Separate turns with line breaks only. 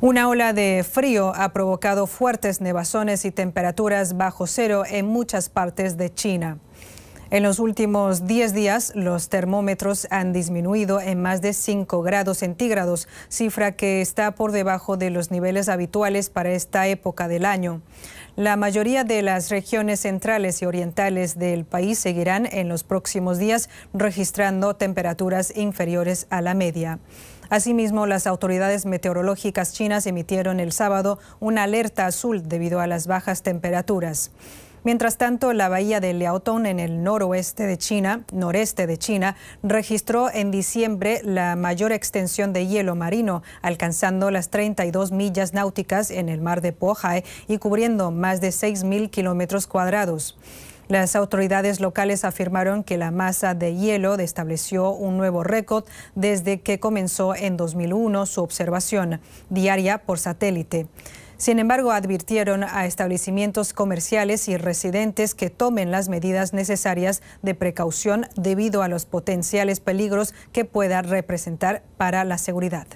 Una ola de frío ha provocado fuertes nevazones y temperaturas bajo cero en muchas partes de China. En los últimos 10 días, los termómetros han disminuido en más de 5 grados centígrados, cifra que está por debajo de los niveles habituales para esta época del año. La mayoría de las regiones centrales y orientales del país seguirán en los próximos días registrando temperaturas inferiores a la media. Asimismo, las autoridades meteorológicas chinas emitieron el sábado una alerta azul debido a las bajas temperaturas. Mientras tanto, la bahía de Liaotong en el noroeste de China, noreste de China, registró en diciembre la mayor extensión de hielo marino, alcanzando las 32 millas náuticas en el mar de Pohai y cubriendo más de 6.000 kilómetros cuadrados. Las autoridades locales afirmaron que la masa de hielo estableció un nuevo récord desde que comenzó en 2001 su observación diaria por satélite. Sin embargo, advirtieron a establecimientos comerciales y residentes que tomen las medidas necesarias de precaución debido a los potenciales peligros que pueda representar para la seguridad.